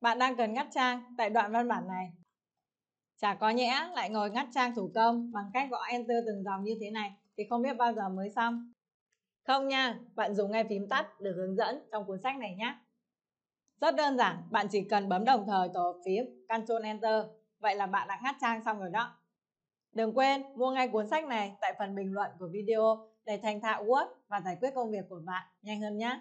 Bạn đang cần ngắt trang tại đoạn văn bản này. Chả có nhẽ lại ngồi ngắt trang thủ công bằng cách gõ Enter từng dòng như thế này thì không biết bao giờ mới xong. Không nha, bạn dùng ngay phím tắt được hướng dẫn trong cuốn sách này nhé. Rất đơn giản, bạn chỉ cần bấm đồng thời tổ phím Ctrl Enter, vậy là bạn đã ngắt trang xong rồi đó. Đừng quên mua ngay cuốn sách này tại phần bình luận của video để thành thạo Word và giải quyết công việc của bạn nhanh hơn nhé.